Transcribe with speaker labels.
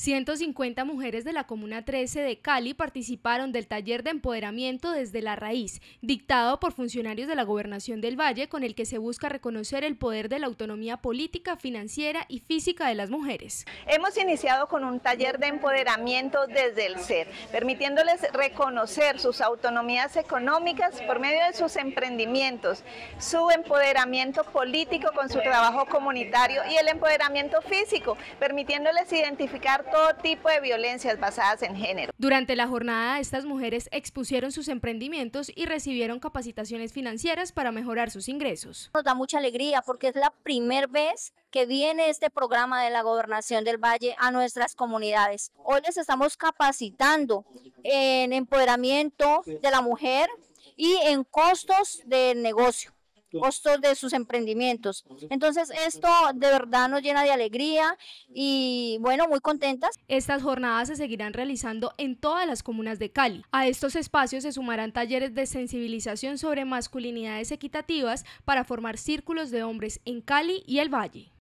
Speaker 1: 150 mujeres de la Comuna 13 de Cali participaron del taller de empoderamiento desde la raíz, dictado por funcionarios de la Gobernación del Valle, con el que se busca reconocer el poder de la autonomía política, financiera y física de las mujeres. Hemos iniciado
Speaker 2: con un taller de empoderamiento desde el ser, permitiéndoles reconocer sus autonomías económicas por medio de sus emprendimientos, su empoderamiento político con su trabajo comunitario y el empoderamiento físico, permitiéndoles identificar
Speaker 1: todo tipo de violencias basadas en género. Durante la jornada, estas mujeres expusieron sus emprendimientos y recibieron capacitaciones financieras para mejorar sus ingresos. Nos da mucha alegría porque es la primera vez que viene este programa de la gobernación del Valle a
Speaker 3: nuestras comunidades. Hoy les estamos capacitando en empoderamiento de la mujer y en costos de negocio costos de sus
Speaker 1: emprendimientos. Entonces, esto de verdad nos llena de alegría y bueno, muy contentas. Estas jornadas se seguirán realizando en todas las comunas de Cali. A estos espacios se sumarán talleres de sensibilización sobre masculinidades equitativas para formar círculos de hombres en Cali y el Valle.